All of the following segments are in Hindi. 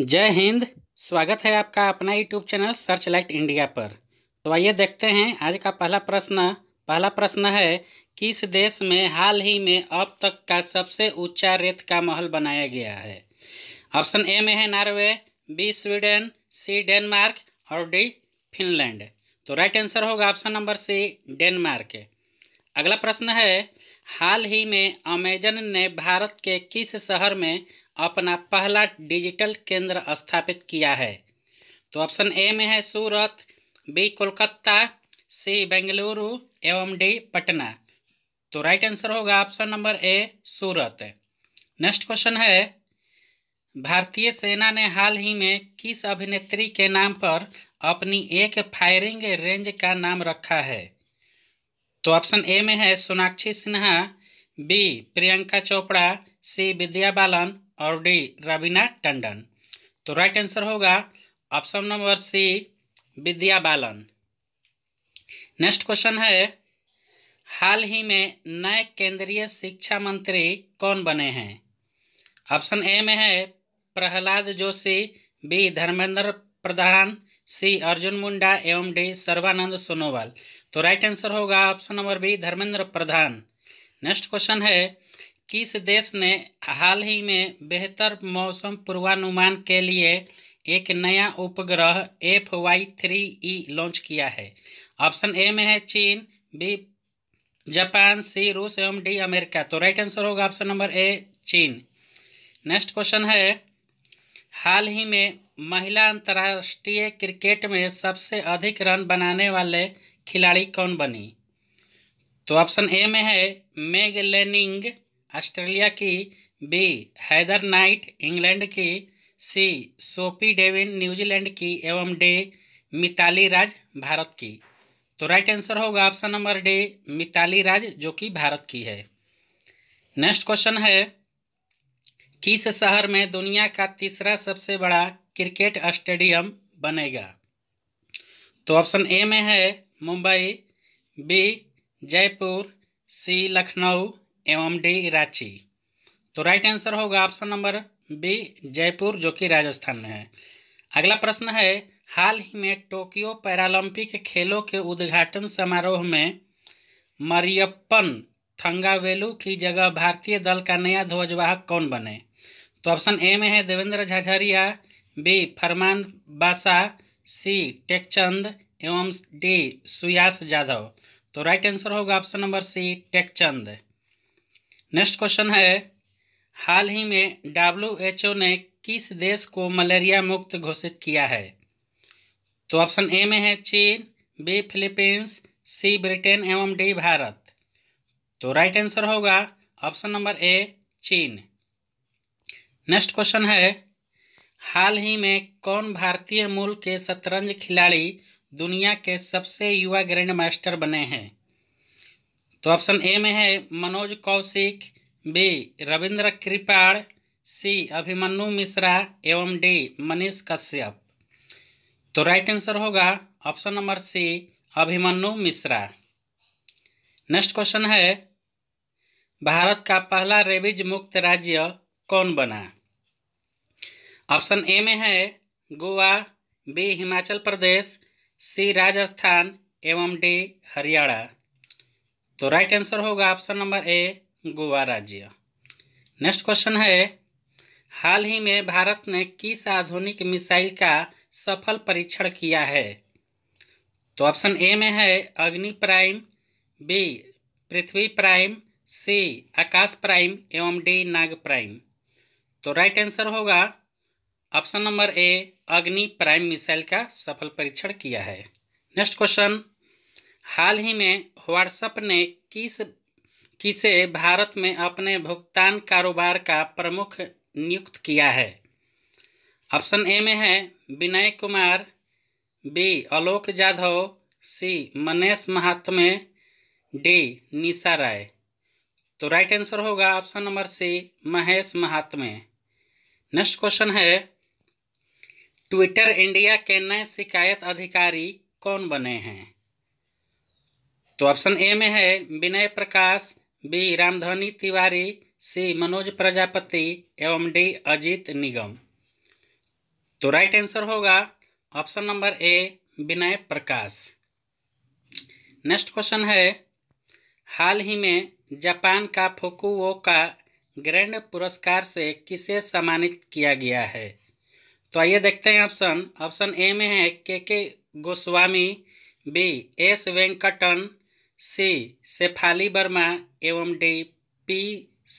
जय हिंद स्वागत है आपका अपना YouTube channel search light India पर तो आइए देखते हैं आज का पहला प्रश्न पहला प्रश्न है किस देश में हाल ही में अब तक का सबसे ऊंचा रेत का महल बनाया गया है ऑप्शन ए में है Norway B Sweden C Denmark और डी फिनलैंड तो राइट आंसर होगा ऑप्शन नंबर सी डेनमार्क अगला प्रश्न है हाल ही में अमेजन ने भारत के किस शहर में अपना पहला डिजिटल केंद्र स्थापित किया है तो ऑप्शन ए में है सूरत बी कोलकाता सी बेंगलुरु एवं डी पटना तो राइट आंसर होगा option number A Surat next question है भारतीय सेना ने हाल ही में किस अभिनेत्री के नाम पर अपनी एक फायरिंग रेंज का नाम रखा है तो ऑप्शन ए में है सोनाक्षी सिन्हा बी प्रियंका चोपड़ा सी विद्या बालन और डी रवीना टंडन तो राइट आंसर होगा option number C Vidya Balan next question है हाल ही में नए केंद्रीय शिक्षा मंत्री कौन बने हैं ऑप्शन ए में है प्रहलाद जोशी बी धर्मेंद्र प्रधान सी अर्जुन मुंडा एवं डी सर्वानंद सोनोवाल तो राइट आंसर होगा option number B Dharmendra Pradhan next question है किस देश ने हाल ही में बेहतर मौसम पूर्वानुमान के लिए एक नया उपग्रह F Y three E e launch किया है ऑप्शन ए में है चीन बी जापान सी रूस एवं डी अमेरिका तो राइट आंसर होगा ऑप्शन नंबर ए चीन नेक्स्ट क्वेश्चन है हाल ही में महिला अंतर्राष्ट्रीय क्रिकेट में सबसे अधिक रन बनाने वाले खिलाड़ी कौन बनी तो ऑप्शन ए में है मेग लेनिंग ऑस्ट्रेलिया की बी हैदर नाइट इंग्लैंड की सी सोपी डेविन न्यूजीलैंड की एवं डी मिताली राज भारत की तो राइट आंसर होगा option number D Mithali Raj जो कि भारत की है नेक्स्ट क्वेश्चन है किस शहर में दुनिया का तीसरा सबसे बड़ा क्रिकेट स्टेडियम बनेगा तो ऑप्शन ए में है मुंबई बी जयपुर सी लखनऊ एवं डी रांची तो राइट आंसर होगा ऑप्शन नंबर बी जयपुर जो कि राजस्थान में है अगला प्रश्न है हाल ही में टोक्यो पैरालंपिक खेलों के उद्घाटन समारोह में मरियप्पन थंगावेलू की जगह भारतीय दल का नया ध्वजवाहक कौन बने तो ऑप्शन ए में है देवेंद्र झाझरिया बी फरमान बासा सी टेकचंद एवं डी सुयास जाधव तो राइट आंसर होगा option number C Tekchand next question है हाल ही में डब्ल्यू एच ओ ने किस देश को मलेरिया मुक्त घोषित किया है तो ऑप्शन ए में है चीन बी फिलीपींस सी ब्रिटेन एवं डी भारत तो राइट आंसर होगा ऑप्शन नंबर ए चीन नेक्स्ट क्वेश्चन है हाल ही में कौन भारतीय मूल के शतरंज खिलाड़ी दुनिया के सबसे युवा ग्रैंड मास्टर बने हैं तो ऑप्शन ए में है मनोज कौशिक बी रविंद्र कृपाड़ सी अभिमन्यु मिश्रा एवं डी मनीष कश्यप तो राइट आंसर होगा option number C Abhimanyu Mishra next question है भारत का पहला रेबीज मुक्त राज्य कौन बना ऑप्शन ए में है गोवा बी हिमाचल प्रदेश सी राजस्थान एवं डी हरियाणा तो राइट आंसर होगा ऑप्शन नंबर ए गोवा राज्य नेक्स्ट क्वेश्चन है हाल ही में भारत ने किस आधुनिक मिसाइल का सफल परीक्षण किया है तो ऑप्शन ए में है Agni prime B Prithvi prime C Akash prime एवं डी नाग प्राइम तो राइट आंसर होगा option number A Agni prime missile का सफल परीक्षण किया है नेक्स्ट क्वेश्चन हाल ही में व्हाट्सएप ने किस किसे भारत में अपने भुगतान कारोबार का प्रमुख नियुक्त किया है ऑप्शन ए में है Vinay Kumar B Alok Jadhav C Manesh Mahatme D Nisha Rai तो राइट आंसर होगा option number C Mahesh Mahatme next question है ट्विटर इंडिया के नए शिकायत अधिकारी कौन बने हैं तो ऑप्शन ए में है विनय प्रकाश बी रामधनी तिवारी सी मनोज प्रजापति एवं डी अजीत निगम तो राइट आंसर होगा option number A Vinay Prakash next question है हाल ही में जापान का फुकुओका ग्रैंड पुरस्कार से किसे सम्मानित किया गया है तो आइए देखते हैं ऑप्शन ऑप्शन ए में है K K Goswami B S Venkatan C Shefali Verma एवं डी पी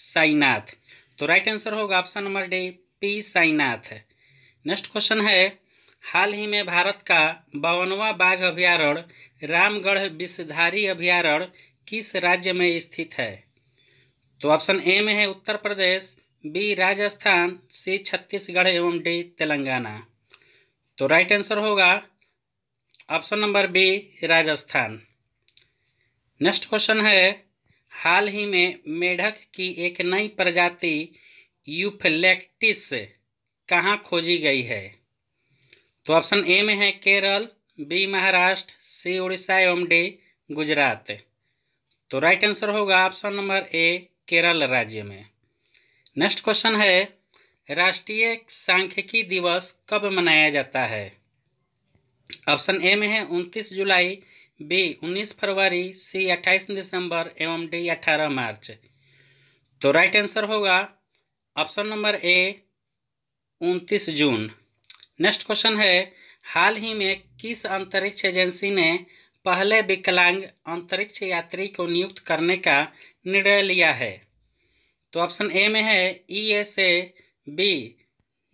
साईनाथ तो राइट आंसर होगा option number D P Sainath next question है हाल ही में भारत का बावनवा बाघ अभ्यारण्य रामगढ़ विषधारी अभ्यारण्य किस राज्य में स्थित है तो ऑप्शन ए में है उत्तर प्रदेश बी राजस्थान सी छत्तीसगढ़ एवं डी तेलंगाना तो राइट आंसर होगा option number B Rajasthan next question है हाल ही में मेढक की एक नई प्रजाति यूफलेक्टिस कहाँ खोजी गई है तो ऑप्शन ए में है केरल बी महाराष्ट्र सी उड़ीसा एवं डी गुजरात तो राइट आंसर होगा ऑप्शन नंबर ए केरल राज्य में नेक्स्ट क्वेश्चन है राष्ट्रीय सांख्यिकी दिवस कब मनाया जाता है ऑप्शन ए में है 29 जुलाई बी 19 फरवरी सी 28 दिसंबर एवं डी 18 मार्च तो राइट आंसर होगा ऑप्शन नंबर ए 29 जून नेक्स्ट क्वेश्चन है हाल ही में किस अंतरिक्ष एजेंसी ने पहले विकलांग अंतरिक्ष यात्री को नियुक्त करने का निर्णय लिया है तो ऑप्शन ए में है E S A B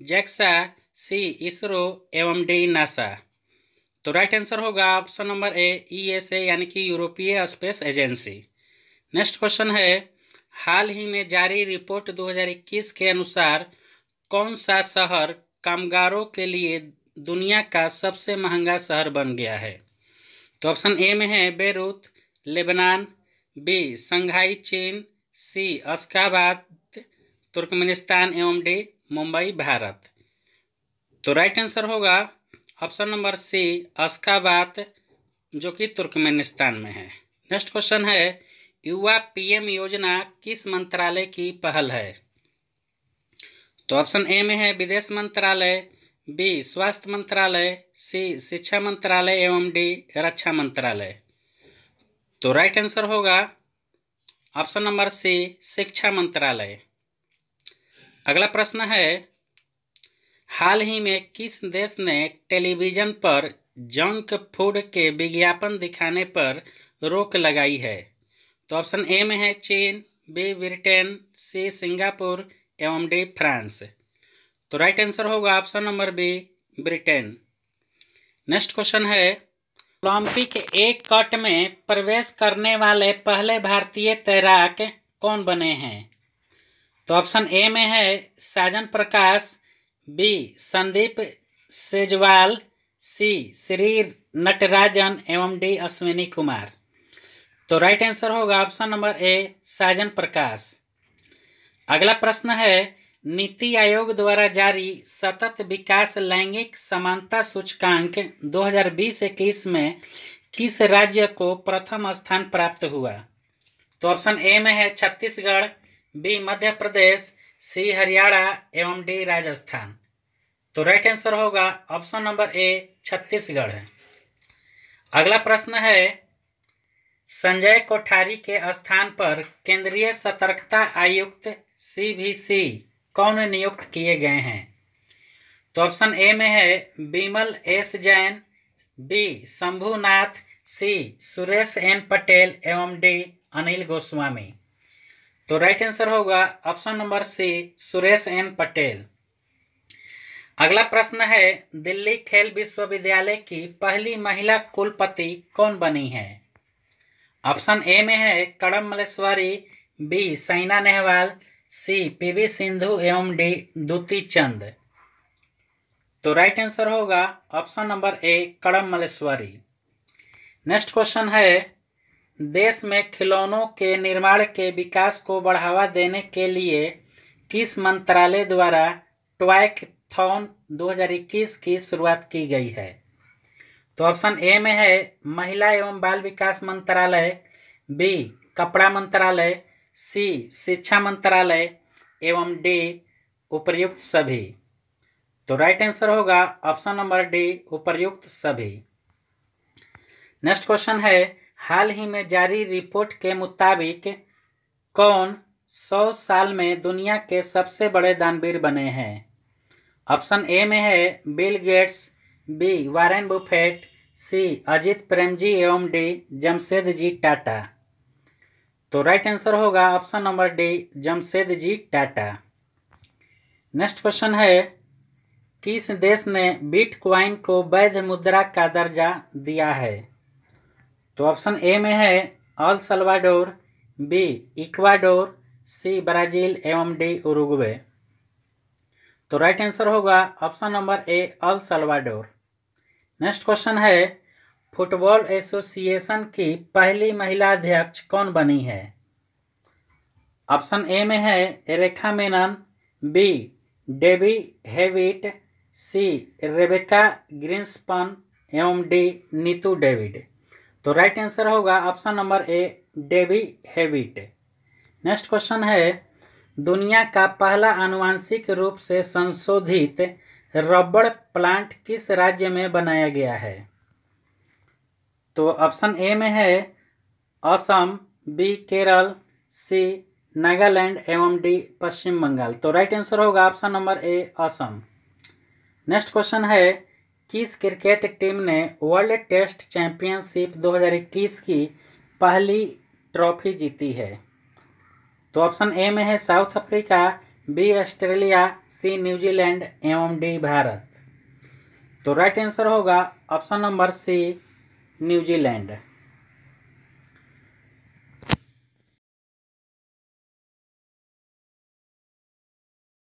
JAXA C ISRO एवं डी नासा तो राइट आंसर होगा option number A E S A यानी कि यूरोपीय स्पेस एजेंसी नेक्स्ट क्वेश्चन है हाल ही में जारी रिपोर्ट 2021 के अनुसार कौन सा शहर कामगारों के लिए दुनिया का सबसे महंगा शहर बन गया है तो ऑप्शन ए में है बेरूत लेबनान बी संघाई चीन सी अस्काबाद तुर्कमेनिस्तान एवं डी मुंबई भारत तो राइट आंसर होगा ऑप्शन नंबर सी अस्काबाद जो कि तुर्कमेनिस्तान में है नेक्स्ट क्वेश्चन है युवा पीएम योजना किस मंत्रालय की पहल है तो ऑप्शन ए में है विदेश मंत्रालय बी स्वास्थ्य मंत्रालय सी शिक्षा मंत्रालय एवं डी रक्षा मंत्रालय तो राइट आंसर होगा ऑप्शन नंबर सी शिक्षा मंत्रालय अगला प्रश्न है हाल ही में किस देश ने टेलीविजन पर जंक फूड के विज्ञापन दिखाने पर रोक लगाई है तो ऑप्शन ए में है चीन बी ब्रिटेन सी सिंगापुर एवं डी फ्रांस तो राइट आंसर होगा option number B Britain next question है ओलंपिक एक कट में प्रवेश करने वाले पहले भारतीय तैराक कौन बने हैं तो ऑप्शन ए में है साजन प्रकाश बी संदीप सेजवाल सी श्री नटराजन एवं डी अश्विनी कुमार तो राइट आंसर होगा option number A Sajan Prakash अगला प्रश्न है नीति आयोग द्वारा जारी सतत विकास लैंगिक समानता सूचकांक 2020-21 में किस राज्य को प्रथम स्थान प्राप्त हुआ तो ऑप्शन ए में है छत्तीसगढ़ बी मध्य प्रदेश सी हरियाणा एवं डी राजस्थान तो राइट आंसर होगा ऑप्शन नंबर ए छत्तीसगढ़ है अगला प्रश्न है संजय कोठारी के स्थान पर केंद्रीय सतर्कता आयुक्त सी कौन नियुक्त किए गए हैं तो ऑप्शन ए में है Bimal S Jain B Shambhunath C Suresh N Patel एवं डी अनिल गोस्वामी तो राइट आंसर होगा option number C Suresh N Patel अगला प्रश्न है दिल्ली खेल विश्वविद्यालय की पहली महिला कुलपति कौन बनी है ऑप्शन ए में है Karnam Malleswari B Saina Nehwal C P V Sindhu एवं डी दूती चंद तो राइट आंसर होगा option number A Karnam Malleswari next question है देश में खिलौनों के निर्माण के विकास को बढ़ावा देने के लिए किस मंत्रालय द्वारा थॉन 2021 की शुरुआत की गई है तो ऑप्शन ए में है महिला एवं बाल विकास मंत्रालय बी कपड़ा मंत्रालय सी शिक्षा मंत्रालय एवं डी उपर्युक्त सभी तो राइट आंसर होगा ऑप्शन नंबर डी उपर्युक्त सभी नेक्स्ट क्वेश्चन है हाल ही में जारी रिपोर्ट के मुताबिक कौन सौ साल में दुनिया के सबसे बड़े दानवीर बने हैं ऑप्शन ए में है Bill Gates B Warren Buffett C Ajit Premji एवं डी जमशेद जी टाटा तो राइट आंसर होगा option number D Jamshed ji Tata next question है किस देश ने बिटकॉइन को वैध मुद्रा का दर्जा दिया है तो ऑप्शन ए में है El Salvador B Ecuador C Brazil एवं डी उरुग्वे तो राइट आंसर होगा option number A El Salvador next question है फुटबॉल एसोसिएशन की पहली महिला अध्यक्ष कौन बनी है ऑप्शन ए में है Rekha Menon B Debbie Hewitt C Rebecca Greenspan एवं डी नीतू डेविड तो राइट आंसर होगा option number A Debbie Hewitt next question है दुनिया का पहला आनुवांशिक रूप से संशोधित रबड़ प्लांट किस राज्य में बनाया गया है तो ऑप्शन ए में है असम बी केरल सी नागालैंड एवं डी पश्चिम बंगाल तो राइट आंसर होगा option number A Assam next question है किस क्रिकेट टीम ने वर्ल्ड टेस्ट चैंपियनशिप 2021 की पहली ट्रॉफी जीती है तो ऑप्शन ए में है South Africa B Australia C New Zealand एवं डी भारत तो राइट आंसर होगा ऑप्शन नंबर सी न्यूजीलैंड